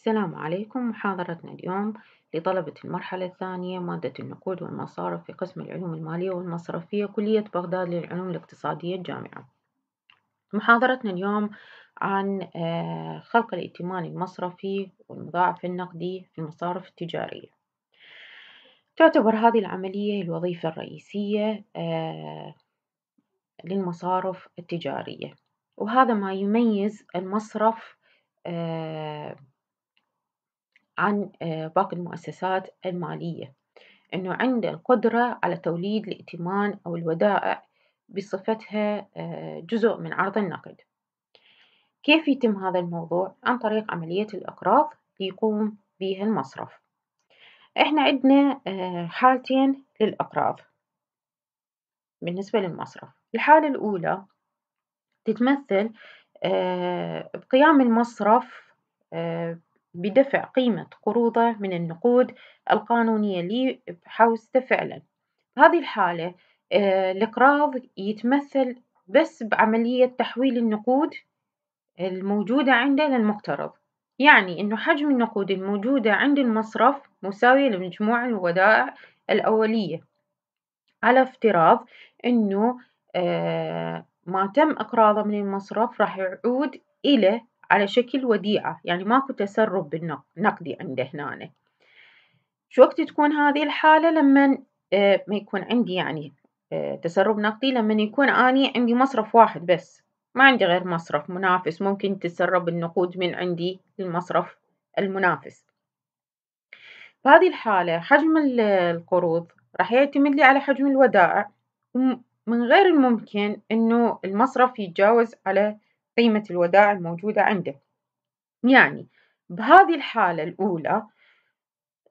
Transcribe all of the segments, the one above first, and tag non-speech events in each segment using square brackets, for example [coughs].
السلام عليكم محاضرتنا اليوم لطلبة المرحلة الثانية مادة النقود والمصارف في قسم العلوم المالية والمصرفية كلية بغداد للعلوم الاقتصادية الجامعة محاضرتنا اليوم عن آه، خلق الائتمان المصرفي والمضاعف النقدي في المصارف التجارية تعتبر هذه العملية الوظيفة الرئيسية آه، للمصارف التجارية وهذا ما يميز المصرف آه، عن آه، باقي المؤسسات المالية إنه عنده القدرة على توليد الائتمان أو الودائع بصفتها آه، جزء من عرض النقد كيف يتم هذا الموضوع؟ عن طريق عملية الإقراض يقوم بها المصرف احنا عندنا آه، حالتين للإقراض بالنسبة للمصرف الحالة الأولى تتمثل بقيام المصرف بدفع قيمة قروضه من النقود القانونية اللي بحوزته فعلا هذه الحالة آه، الإقراض يتمثل بس بعملية تحويل النقود الموجودة عنده للمقترض يعني أنه حجم النقود الموجودة عند المصرف مساوية لمجموع الودائع الأولية على افتراض أنه آه، ما تم إقراضه من المصرف راح يعود إلى على شكل وديعة يعني ماكو تسرب بالنقد عنده هنا شو وقت تكون هذه الحالة لما آه، ما يكون عندي يعني آه، تسرب نقدي لما يكون أني عندي مصرف واحد بس ما عندي غير مصرف منافس ممكن تتسرب النقود من عندي للمصرف المنافس بهذه الحالة حجم القروض راح يعتمد لي على حجم الودائع من غير الممكن أنه المصرف يتجاوز على قيمة الودائع الموجودة عنده يعني بهذه الحالة الأولى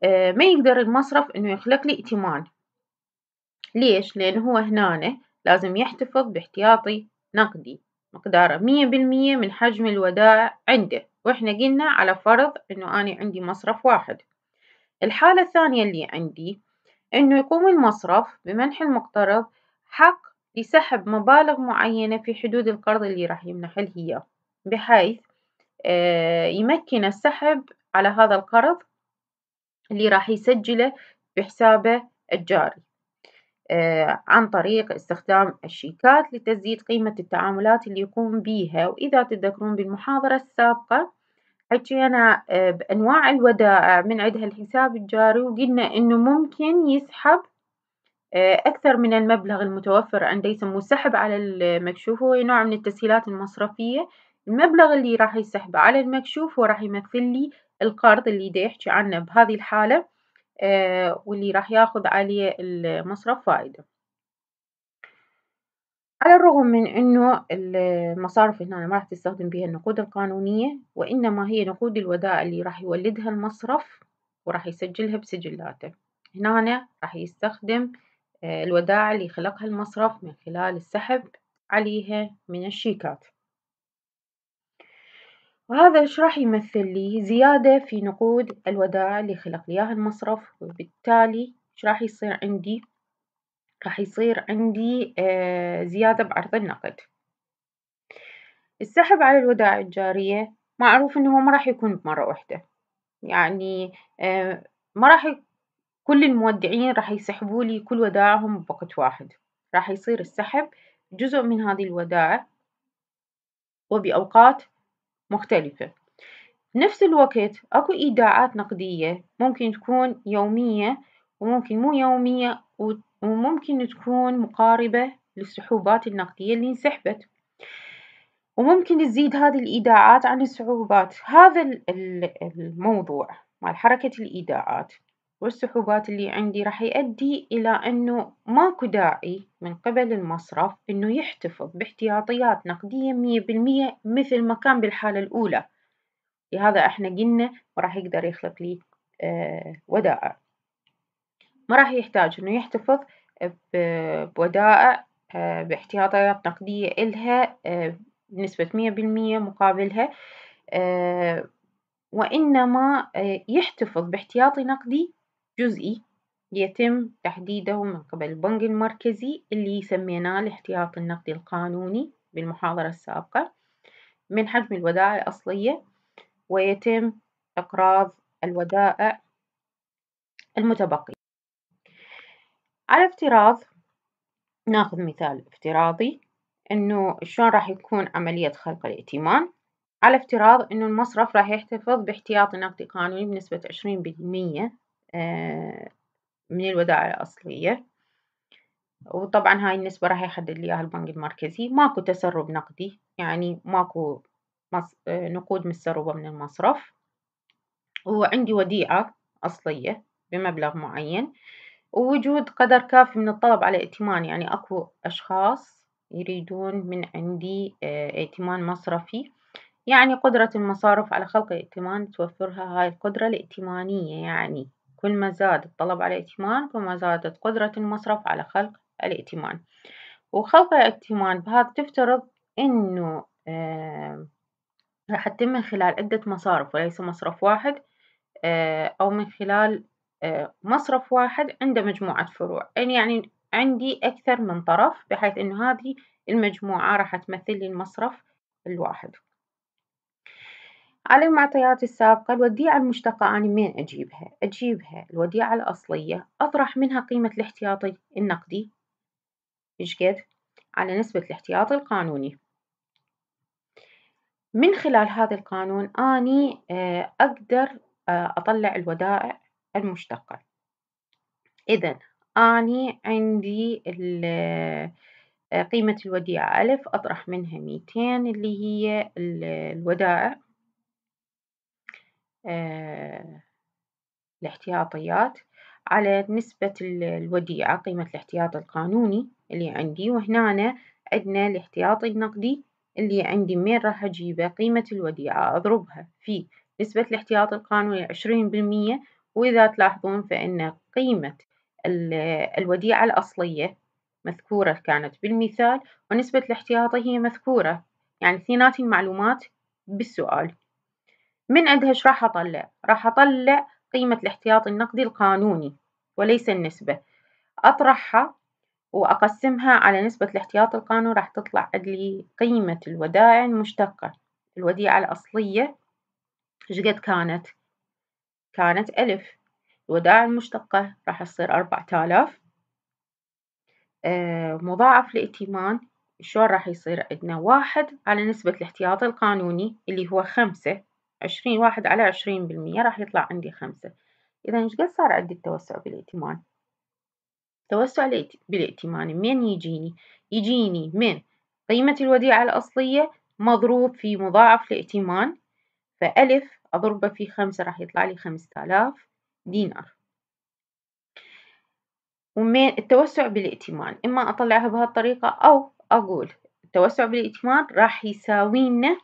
آه، ما يقدر المصرف أنه يخلق لي ائتمان ليش؟ لأن هو هنا لازم يحتفظ باحتياطي نقدي مقداره مية بالمية من حجم الودائع عنده وإحنا قلنا على فرض أنه أنا عندي مصرف واحد الحالة الثانية اللي عندي أنه يقوم المصرف بمنح المقترض حق لسحب مبالغ معينة في حدود القرض اللي راح يمنح إياه بحيث آه، يمكن السحب على هذا القرض اللي راح يسجله بحسابه الجاري آه، عن طريق استخدام الشيكات لتزيد قيمة التعاملات اللي يقوم بيها وإذا تتذكرون بالمحاضرة السابقة حكينا آه، بأنواع الودائع من عندها الحساب الجاري وقلنا إنه ممكن يسحب آه، أكثر من المبلغ المتوفر عند يسمو سحب على المكشوف هو نوع من التسهيلات المصرفية المبلغ اللي راح يسحب على المكشوف هو راح يمثل لي القرض اللي دا يحكي عنه بهذه الحالة آه، واللي راح ياخذ عليه المصرف فائدة على الرغم من أنه المصارف هنا ما راح تستخدم بها النقود القانونية وإنما هي نقود الودائع اللي راح يولدها المصرف وراح يسجلها بسجلاته هنا راح يستخدم آه، الودائع اللي خلقها المصرف من خلال السحب عليها من الشيكات وهذا ايش راح يمثل لي زيادة في نقود الودائع اللي خلق ليها المصرف وبالتالي ايش راح يصير عندي راح يصير عندي آه، زيادة بعرض النقد السحب على الودائع الجارية معروف انه ما راح يكون بمرة واحدة يعني آه، ما راح كل المودعين راح يسحبوا لي كل ودائعهم بوقت واحد راح يصير السحب جزء من هذه الودائع وبأوقات مختلفة نفس الوقت أكو إيداعات نقدية ممكن تكون يومية وممكن مو يومية وممكن تكون مقاربة للسحوبات النقدية اللي انسحبت وممكن تزيد هذه الإيداعات عن السحوبات هذا الموضوع مال حركة الإيداعات والسحوبات اللي عندي راح يؤدي إلى أنه ماكو داعي من قبل المصرف أنه يحتفظ باحتياطيات نقدية مية بالمية مثل ما كان بالحالة الأولى لهذا احنا قلنا ما راح يقدر يخلق لي اه ودائع ما راح يحتاج انه يحتفظ بودائع اه باحتياطيات نقدية إلها اه بنسبة مية بالمية مقابلها آه، وإنما آه، يحتفظ باحتياطي نقدي جزئي يتم تحديده من قبل البنك المركزي اللي سميناه الاحتياط النقدي القانوني بالمحاضرة السابقة من حجم الودائع الأصلية ويتم إقراض الودائع المتبقية على افتراض ناخذ مثال افتراضي انه شلون راح يكون عملية خلق الائتمان على افتراض انه المصرف راح يحتفظ باحتياطي نقدي قانوني بنسبة عشرين بالمية آه، من الودائع الأصلية وطبعا هاي النسبة راح يحدد لي إياها البنك المركزي ماكو تسرب نقدي يعني ماكو آه، نقود متسربة من المصرف وعندي وديعة أصلية بمبلغ معين ووجود قدر كافي من الطلب على ائتمان يعني أكو أشخاص يريدون من عندي آه، ائتمان مصرفي يعني قدرة المصارف على خلق ائتمان توفرها هاي القدرة الائتمانية يعني كل ما زاد الطلب على الائتمان كل ما زادت قدرة المصرف على خلق الائتمان وخلق الائتمان بهذا تفترض إنه آه، راح تتم من خلال عدة مصارف وليس مصرف واحد آه، أو من خلال آه، مصرف واحد عنده مجموعة فروع يعني،, يعني عندي أكثر من طرف بحيث إنه هذه المجموعة راح تمثل لي المصرف الواحد على المعطيات السابقة الوديعة المشتقة أنا من أجيبها؟ أجيبها الوديعة الأصلية أطرح منها قيمة الاحتياطي النقدي إيش على نسبة الاحتياطي القانوني من خلال هذا القانون أني آه، أقدر آه، أطلع الودائع المشتقة إذا أني عندي آه، قيمة الوديعة ألف أطرح منها ميتين اللي هي الودائع آه، الاحتياطيات على نسبة الوديعة قيمة الاحتياط القانوني اللي عندي وهنا أنا عندنا الاحتياطي النقدي اللي عندي مين راح أجيبه قيمة الوديعة أضربها في نسبة الاحتياط القانوني عشرين بالمية وإذا تلاحظون فإن قيمة الوديعة الأصلية مذكورة كانت بالمثال ونسبة الاحتياطي هي مذكورة يعني اثنينات المعلومات بالسؤال من ايش راح أطلع راح أطلع قيمة الاحتياط النقدي القانوني وليس النسبة أطرحها وأقسمها على نسبة الاحتياط القانوني راح تطلع لي قيمة الودائع المشتقة الوديعة الأصلية شقد كانت كانت ألف الودائع المشتقة راح تصير أربعة آلاف آه، مضاعف لائتمان شلون راح يصير عندنا واحد على نسبة الاحتياط القانوني اللي هو خمسة عشرين واحد على عشرين بالمية راح يطلع عندي خمسة إذا إيش قد صار عندي التوسع بالائتمان التوسع بالائتمان من يجيني يجيني من قيمة الوديعة الأصلية مضروب في مضاعف الائتمان فألف أضربه في خمسة راح يطلع لي خمسة آلاف دينار ومن التوسع بالائتمان إما أطلعها بهالطريقة أو أقول التوسع بالائتمان راح يساوينا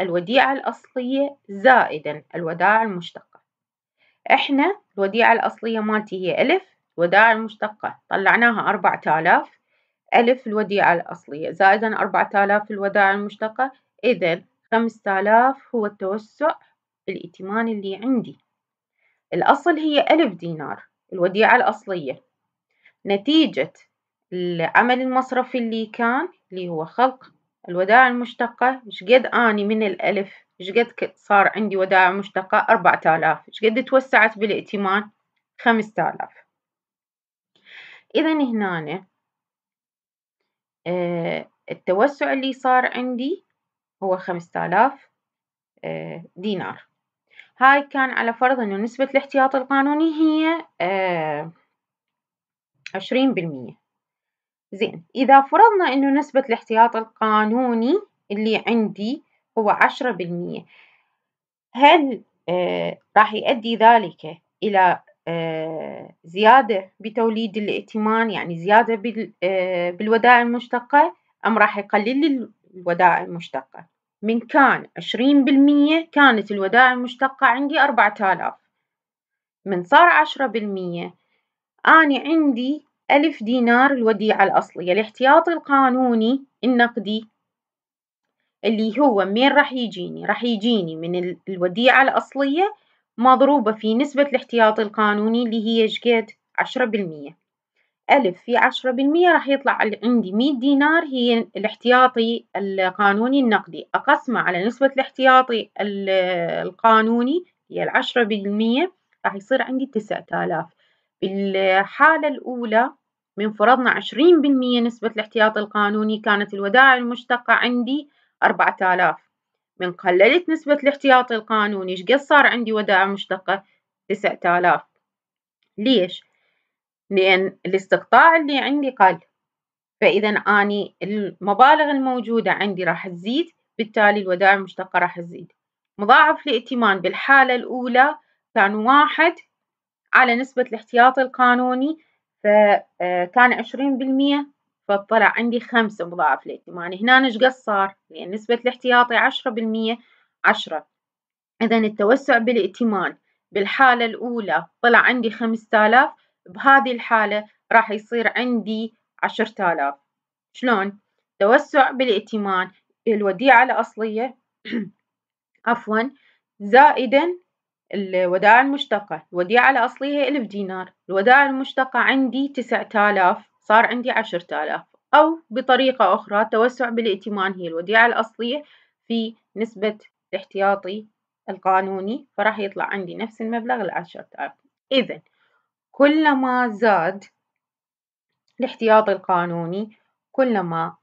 الوديعة الأصلية زائدا الودائع المشتقة إحنا الوديعة الأصلية مالتي هي ألف الوداع المشتقة طلعناها أربعة آلاف ألف الوديعة الأصلية زائدا أربعة آلاف الودائع المشتقة إذا خمسة آلاف هو التوسع الائتمان اللي عندي الأصل هي ألف دينار الوديعة الأصلية نتيجة العمل المصرفي اللي كان اللي هو خلق الودائع المشتقة شقد أني من الألف شقد صار عندي ودائع مشتقة أربعة آلاف شقد توسعت بالائتمان خمسة آلاف إذا هنا آه التوسع اللي صار عندي هو خمسة آلاف آه دينار هاي كان على فرض أنه نسبة الاحتياط القانوني هي آه، عشرين بالمية زين إذا فرضنا إنه نسبة الاحتياط القانوني اللي عندي هو عشرة بالمية هل آه راح يؤدي ذلك إلى آه، زيادة بتوليد الائتمان يعني زيادة آه، بالودائع المشتقة أم راح يقلل الودائع المشتقة من كان عشرين بالمية كانت الودائع المشتقة عندي أربعة آلاف من صار عشرة بالمية أنا عندي ألف دينار الوديعة الأصلية الاحتياطي القانوني النقدي اللي هو مين راح يجيني راح يجيني من الوديعة الأصلية مضروبة في نسبة الاحتياط القانوني اللي هي شقد عشرة بالمية ألف في عشرة بالمية راح يطلع عندي مية دينار هي الاحتياطي القانوني النقدي أقسمه على نسبة الاحتياطي القانوني هي العشرة بالمية راح يصير عندي تسعة آلاف بالحالة الأولى من فرضنا 20% نسبة الاحتياط القانوني كانت الودائع المشتقة عندي 4000 من قللت نسبة الاحتياط القانوني ايش قد صار عندي ودائع مشتقة 9000 ليش؟ لأن الاستقطاع اللي عندي قل فإذا أني المبالغ الموجودة عندي راح تزيد بالتالي الودائع المشتقة راح تزيد مضاعف الائتمان بالحالة الأولى كان واحد على نسبة الاحتياط القانوني فكان آه، عشرين بالمية فطلع عندي خمسة مضاعف للائتمان هنا ايش صار؟ لأن يعني نسبة الاحتياطي عشرة بالمية عشرة إذا التوسع بالائتمان بالحالة الأولى طلع عندي خمسة آلاف بهذه الحالة راح يصير عندي عشرة آلاف شلون؟ توسع بالائتمان الوديعة الأصلية [clears throat] عفوا زائدا الودائع المشتقة الوديعة الأصلية هي ألف دينار الودائع المشتقة عندي تسعة آلاف صار عندي عشرة آلاف أو بطريقة أخرى توسع بالائتمان هي الوديعة الأصلية في نسبة الاحتياطي القانوني فراح يطلع عندي نفس المبلغ العشرة آلاف إذا كلما زاد الاحتياطي القانوني كلما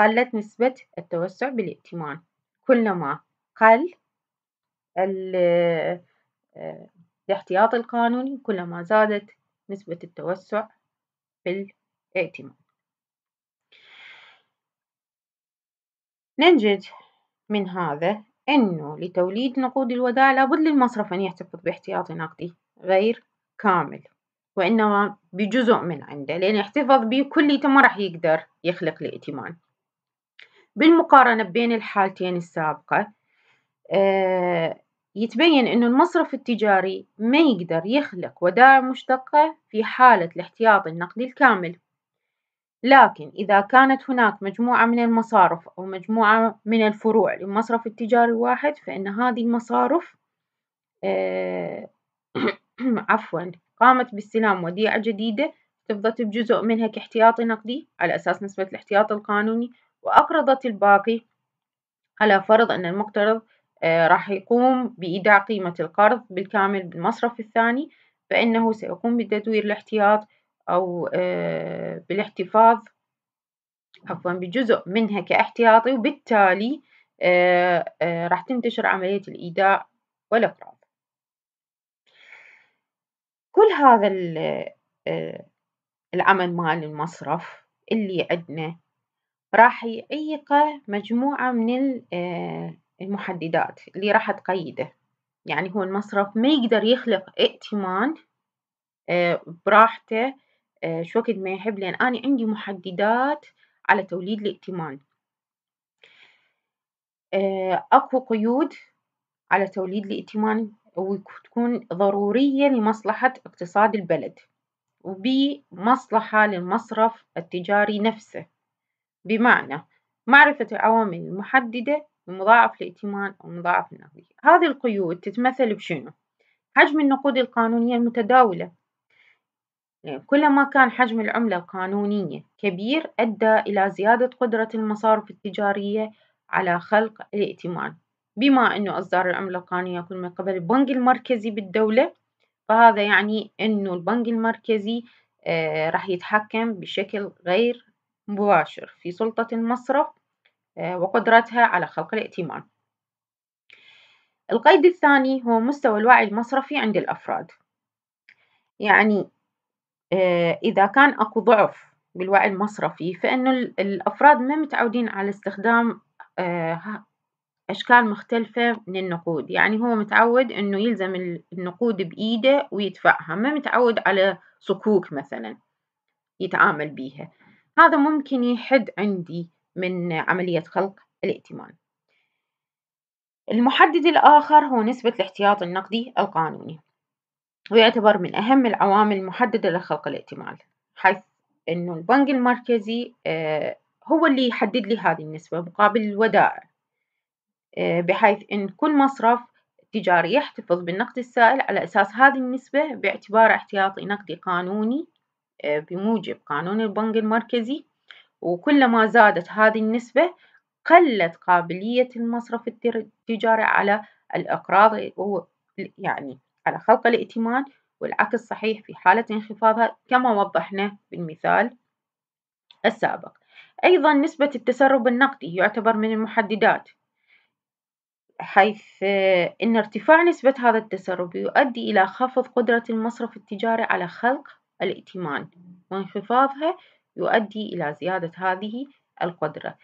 قلت نسبة التوسع بالائتمان كلما قل آه، الاحتياط القانوني كلما زادت نسبة التوسع في الائتمان ننجد من هذا أنه لتوليد نقود الودائع لابد للمصرف أن يحتفظ باحتياط نقدي غير كامل وإنما بجزء من عنده لأن يحتفظ به كليته ما راح يقدر يخلق الائتمان بالمقارنة بين الحالتين السابقة آه، يتبين أن المصرف التجاري ما يقدر يخلق ودائع مشتقة في حالة الاحتياط النقدي الكامل لكن إذا كانت هناك مجموعة من المصارف أو مجموعة من الفروع للمصرف التجاري الواحد فإن هذه المصارف آه، [coughs] عفوا قامت باستلام وديعة جديدة تفضت بجزء منها كاحتياطي نقدي على أساس نسبة الاحتياط القانوني وأقرضت الباقي على فرض أن المقترض آه، راح يقوم بإيداع قيمة القرض بالكامل بالمصرف الثاني فإنه سيقوم بتدوير الاحتياط أو آه، بالاحتفاظ عفوا بجزء منها كاحتياطي وبالتالي آه، راح تنتشر عملية الإيداع والإقراض كل هذا العمل مال المصرف اللي عندنا راح يعيقه مجموعة من المحددات اللي راح تقيده يعني هو المصرف ما يقدر يخلق ائتمان آه، براحته شو آه، وقت ما يحب لأن أنا عندي محددات على توليد الائتمان آه، أكو قيود على توليد الائتمان وتكون ضرورية لمصلحة اقتصاد البلد وبمصلحة للمصرف التجاري نفسه بمعنى معرفة العوامل المحددة المضاعف الائتمان أو المضاعف النقدي هذه القيود تتمثل بشنو؟ حجم النقود القانونية المتداولة يعني كلما كان حجم العملة القانونية كبير أدى إلى زيادة قدرة المصارف التجارية على خلق الائتمان بما أنه أصدار العملة القانونية يكون من قبل البنك المركزي بالدولة فهذا يعني أنه البنك المركزي آه، راح يتحكم بشكل غير مباشر في سلطة المصرف آه، وقدرتها على خلق الائتمان القيد الثاني هو مستوى الوعي المصرفي عند الأفراد يعني آه، إذا كان أكو ضعف بالوعي المصرفي فإنه الأفراد ما متعودين على استخدام آه، أشكال مختلفة من النقود يعني هو متعود أنه يلزم النقود بإيده ويدفعها ما متعود على صكوك مثلا يتعامل بيها هذا ممكن يحد عندي من عملية خلق الائتمان المحدد الآخر هو نسبة الاحتياط النقدي القانوني ويعتبر من أهم العوامل المحددة لخلق الائتمان حيث أنه البنك المركزي آه، هو اللي يحدد لي هذه النسبة مقابل الودائع آه، بحيث أن كل مصرف تجاري يحتفظ بالنقد السائل على أساس هذه النسبة باعتبار احتياطي نقدي قانوني آه، بموجب قانون البنك المركزي وكلما زادت هذه النسبة قلت قابلية المصرف التجاري على الإقراض يعني على خلق الائتمان والعكس صحيح في حالة انخفاضها كما وضحنا بالمثال السابق أيضا نسبة التسرب النقدي يعتبر من المحددات حيث أن ارتفاع نسبة هذا التسرب يؤدي إلى خفض قدرة المصرف التجاري على خلق الائتمان وانخفاضها يؤدي إلى زيادة هذه القدرة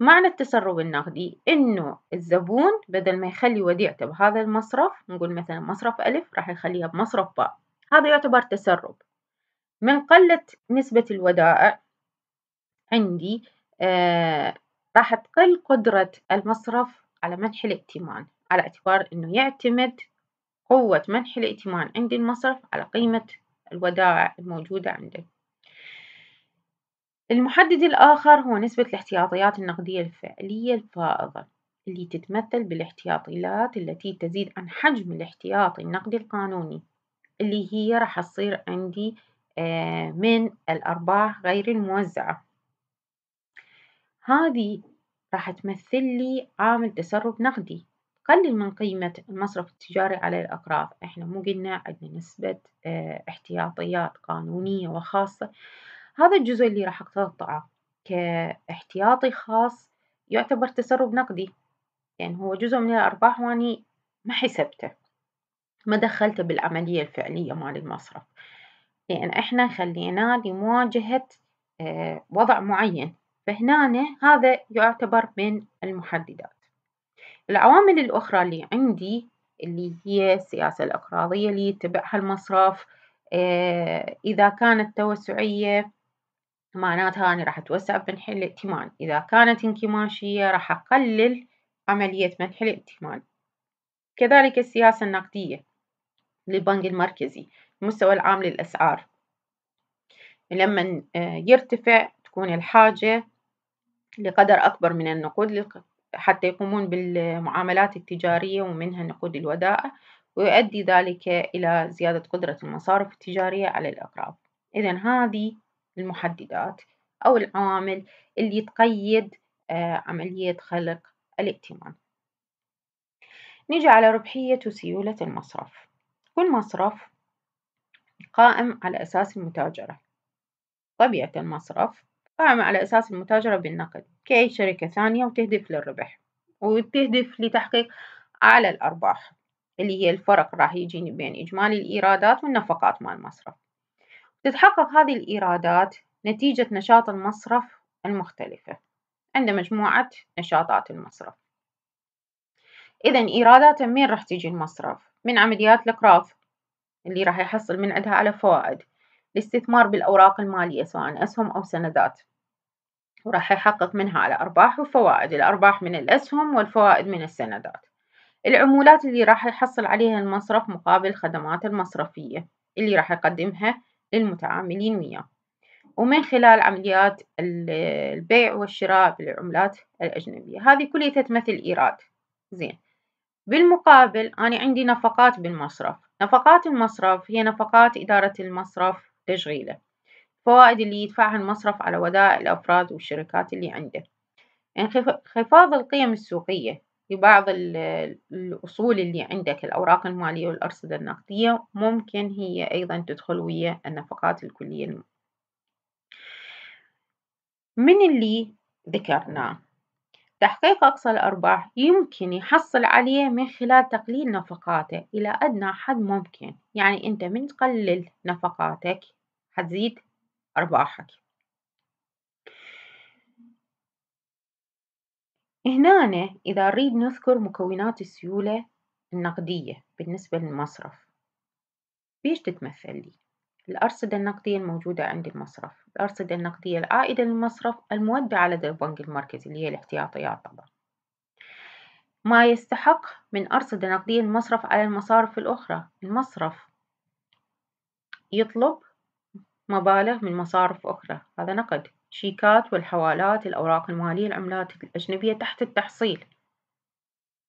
معنى التسرب النقدي إنه الزبون بدل ما يخلي وديعته بهذا المصرف نقول مثلا مصرف ألف راح يخليها بمصرف باء هذا يعتبر تسرب من قلة نسبة الودائع عندي آه راح تقل قدرة المصرف على منح الائتمان على اعتبار أنه يعتمد قوة منح الائتمان عند المصرف على قيمة الودائع الموجودة عنده المحدد الآخر هو نسبة الاحتياطيات النقدية الفعلية الفائضة اللي تتمثل بالاحتياطيات التي تزيد عن حجم الاحتياطي النقدي القانوني اللي هي راح تصير عندي آه، من الأرباح غير الموزعة هذه راح تمثل لي عامل تسرب نقدي قلل من قيمة المصرف التجاري على الأقراض إحنا مو قلنا عندنا نسبة آه، احتياطيات قانونية وخاصة هذا الجزء اللي راح أقتطعه كاحتياطي خاص يعتبر تسرب نقدي لأن يعني هو جزء من الأرباح وأني ما حسبته ما دخلته بالعملية الفعلية مال المصرف لأن إحنا خليناه لمواجهة آه، وضع معين فهنا هذا يعتبر من المحددات العوامل الأخرى اللي عندي اللي هي السياسة الأقراضية اللي يتبعها المصرف آه، إذا كانت توسعية معناتها أنا راح أتوسع بمنح الائتمان إذا كانت انكماشية راح أقلل عملية منح الائتمان كذلك السياسة النقدية للبنك المركزي المستوى العام للأسعار لما آه، يرتفع تكون الحاجة لقدر أكبر من النقود حتى يقومون بالمعاملات التجارية ومنها نقود الودائع ويؤدي ذلك إلى زيادة قدرة المصارف التجارية على الأقراض إذا هذه المحددات أو العوامل اللي تقيد آه، عملية خلق الائتمان نيجي على ربحية وسيولة المصرف كل مصرف قائم على أساس المتاجرة طبيعة المصرف قائم على أساس المتاجرة بالنقد كأي شركة ثانية وتهدف للربح وتهدف لتحقيق أعلى الأرباح اللي هي الفرق راح يجيني بين إجمالي الإيرادات والنفقات مع المصرف تتحقق هذه الإيرادات نتيجة نشاط المصرف المختلفة عند مجموعة نشاطات المصرف إذا إيراداته من راح تيجي المصرف؟ من عمليات الإقراض اللي راح يحصل من عندها على فوائد الاستثمار بالأوراق المالية سواء أسهم أو سندات وراح يحقق منها على أرباح وفوائد الأرباح من الأسهم والفوائد من السندات العمولات اللي راح يحصل عليها المصرف مقابل خدمات المصرفية اللي راح يقدمها للمتعاملين وياه ومن خلال عمليات البيع والشراء بالعملات الأجنبية هذه كلها تمثل إيراد زين بالمقابل أنا عندي نفقات بالمصرف نفقات المصرف هي نفقات إدارة المصرف تشغيله الفوائد اللي يدفعها المصرف على ودائع الأفراد والشركات اللي عنده انخفاض يعني القيم السوقية لبعض الأصول اللي عندك الأوراق المالية والأرصدة النقدية ممكن هي أيضا تدخل ويا النفقات الكلية من اللي ذكرناه تحقيق أقصى الأرباح يمكن يحصل عليه من خلال تقليل نفقاته إلى أدنى حد ممكن يعني أنت من تقلل نفقاتك هتزيد أرباحك هنا إذا نريد نذكر مكونات السيولة النقدية بالنسبة للمصرف بيش تتمثل لي الأرصدة النقدية الموجودة عند المصرف الأرصدة النقدية العائدة للمصرف المودعة لدى البنك المركزي اللي هي الاحتياطيات طبعا ما يستحق من أرصدة نقدية المصرف على المصارف الأخرى المصرف يطلب مبالغ من مصارف أخرى هذا نقد شيكات والحوالات الأوراق المالية العملات الأجنبية تحت التحصيل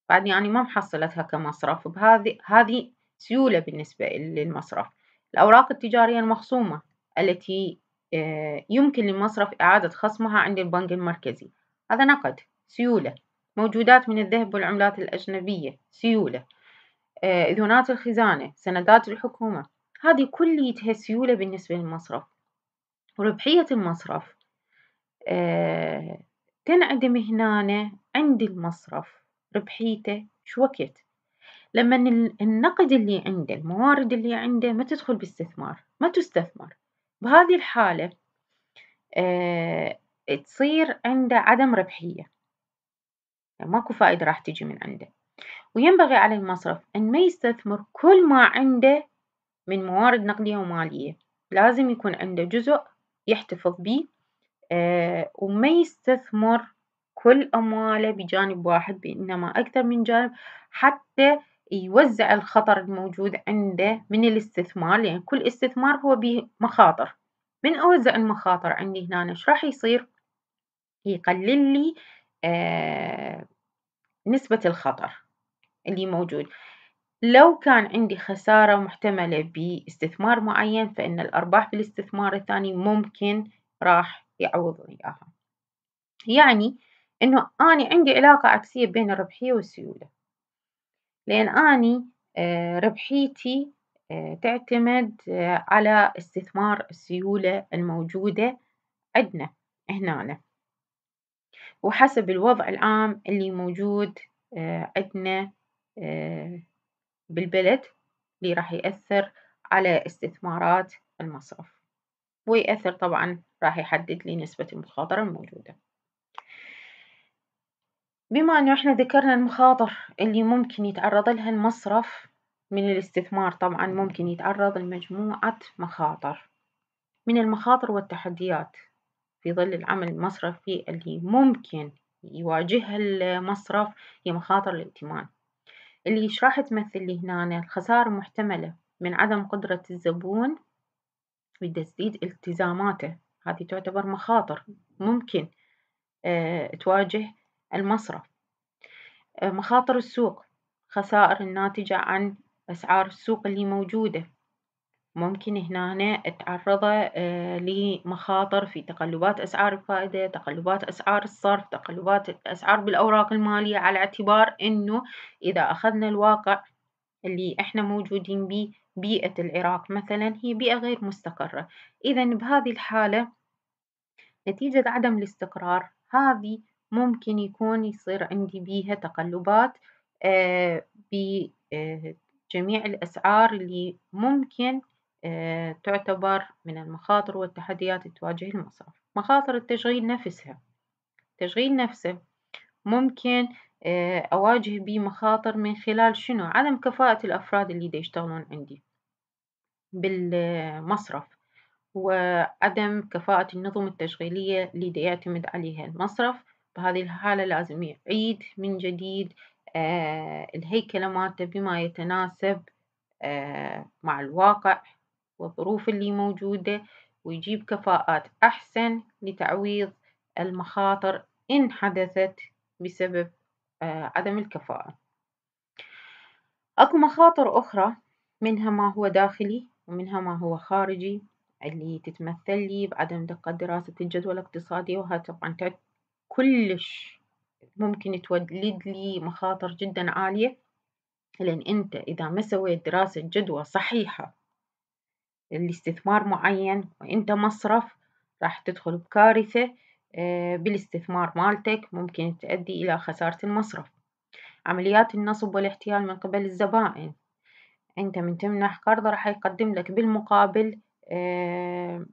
بعد يعني ما محصلتها كمصرف بهذه هذه سيولة بالنسبة للمصرف الأوراق التجارية المخصومة التي آه، يمكن للمصرف إعادة خصمها عند البنك المركزي هذا نقد سيولة موجودات من الذهب والعملات الأجنبية سيولة آه، إذونات الخزانة سندات الحكومة هذه كليتها سيولة بالنسبة للمصرف وربحية المصرف تنعدم هنا عند المصرف ربحيته شوكت لما النقد اللي عنده الموارد اللي عنده ما تدخل باستثمار ما تستثمر بهذه الحالة أه تصير عنده عدم ربحية يعني ماكو فائدة راح تجي من عنده وينبغي على المصرف أن ما يستثمر كل ما عنده من موارد نقدية ومالية لازم يكون عنده جزء يحتفظ به آه، وما يستثمر كل أمواله بجانب واحد بإنما أكثر من جانب حتى يوزع الخطر الموجود عنده من الاستثمار لأن يعني كل استثمار هو به مخاطر من أوزع المخاطر عندي هنا إيش راح يصير؟ يقلل لي آه، نسبة الخطر اللي موجود لو كان عندي خسارة محتملة باستثمار معين فإن الأرباح بالاستثمار الثاني ممكن راح يعوضني إياها يعني إنه أنا عندي علاقة عكسية بين الربحية والسيولة لأن أني آه، ربحيتي آه، تعتمد آه، على استثمار السيولة الموجودة عندنا هنا وحسب الوضع العام اللي موجود عندنا بالبلد اللي راح يأثر على استثمارات المصرف ويأثر طبعا راح يحدد لي نسبة المخاطرة الموجودة بما أنه إحنا ذكرنا المخاطر اللي ممكن يتعرض لها المصرف من الاستثمار طبعا ممكن يتعرض لمجموعة مخاطر من المخاطر والتحديات في ظل العمل المصرفي اللي ممكن يواجهها المصرف هي مخاطر الائتمان اللي راح تمثل لي هنا الخسارة المحتملة من عدم قدرة الزبون بتسديد تزيد التزاماته هذه تعتبر مخاطر ممكن آه، تواجه المصرف آه، مخاطر السوق خسائر الناتجة عن أسعار السوق اللي موجودة ممكن هنا تعرضه آه، لمخاطر في تقلبات أسعار الفائدة تقلبات أسعار الصرف تقلبات أسعار بالأوراق المالية على اعتبار أنه إذا أخذنا الواقع اللي احنا موجودين بيه بيئة العراق مثلا هي بيئة غير مستقرة إذا بهذه الحالة نتيجة عدم الاستقرار هذه ممكن يكون يصير عندي بيها تقلبات آه، بجميع آه، الأسعار اللي ممكن آه، تعتبر من المخاطر والتحديات اللي تواجه المصرف مخاطر التشغيل نفسها التشغيل نفسه ممكن آه، أواجه بيه مخاطر من خلال شنو عدم كفاءة الأفراد اللي دا يشتغلون عندي بالمصرف وعدم كفاءة النظم التشغيلية اللي دا يعتمد عليها المصرف بهذه الحالة لازم يعيد من جديد آه، الهيكلة مالته بما يتناسب آه، مع الواقع والظروف اللي موجودة ويجيب كفاءات أحسن لتعويض المخاطر إن حدثت بسبب آه، عدم الكفاءة أكو مخاطر أخرى منها ما هو داخلي ومنها ما هو خارجي اللي تتمثل لي بعدم دقة دراسة الجدوى الاقتصادي وهاي طبعا كلش ممكن تولد لي مخاطر جدا عالية لأن أنت إذا ما سويت دراسة جدوى صحيحة لاستثمار معين وأنت مصرف راح تدخل بكارثة آه، بالاستثمار مالتك ممكن تؤدي إلى خسارة المصرف عمليات النصب والاحتيال من قبل الزبائن أنت من تمنح قرض راح يقدم لك بالمقابل آه،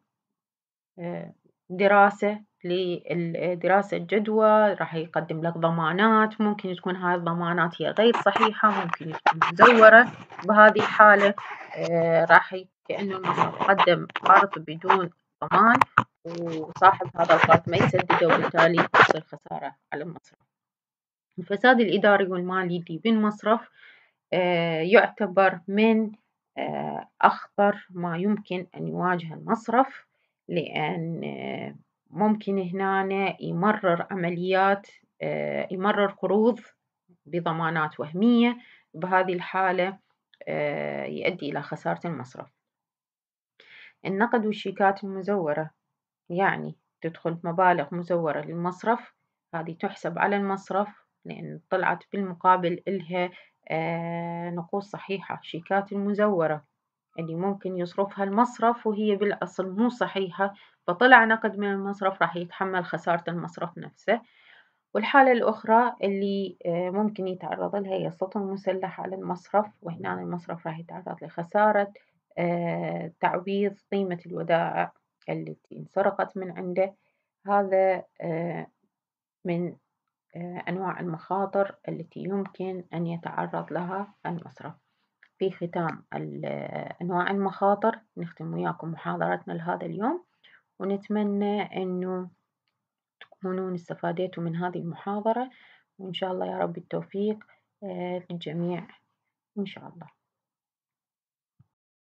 آه، دراسة لدراسة جدوى راح يقدم لك ضمانات ممكن تكون هاي الضمانات هي غير صحيحة ممكن تكون مزورة بهذه الحالة راح كأنه المصرف قدم قرض بدون ضمان وصاحب هذا القرض ما يسدده وبالتالي تصير خسارة على المصرف الفساد الإداري والمالي اللي بالمصرف آه، يعتبر من آه، أخطر ما يمكن أن يواجه المصرف لأن آه، ممكن هنا يمرر عمليات يمرر قروض بضمانات وهمية بهذه الحالة يؤدي إلى خسارة المصرف النقد والشيكات المزورة يعني تدخل مبالغ مزورة للمصرف هذه تحسب على المصرف لأن طلعت بالمقابل إلها آه، نقود صحيحة شيكات المزورة اللي يعني ممكن يصرفها المصرف وهي بالأصل مو صحيحة فطلع نقد من المصرف راح يتحمل خسارة المصرف نفسه والحالة الأخرى اللي آه، ممكن يتعرض لها هي السطو المسلح على المصرف وهنا المصرف راح يتعرض لخسارة آه، تعويض قيمة الودائع التي انسرقت من عنده هذا آه، من آه، أنواع المخاطر التي يمكن أن يتعرض لها المصرف في ختام آه، أنواع المخاطر نختم وياكم محاضرتنا لهذا اليوم ونتمنى أنه تكونون استفادتوا من هذه المحاضرة وإن شاء الله يا رب التوفيق للجميع إن شاء الله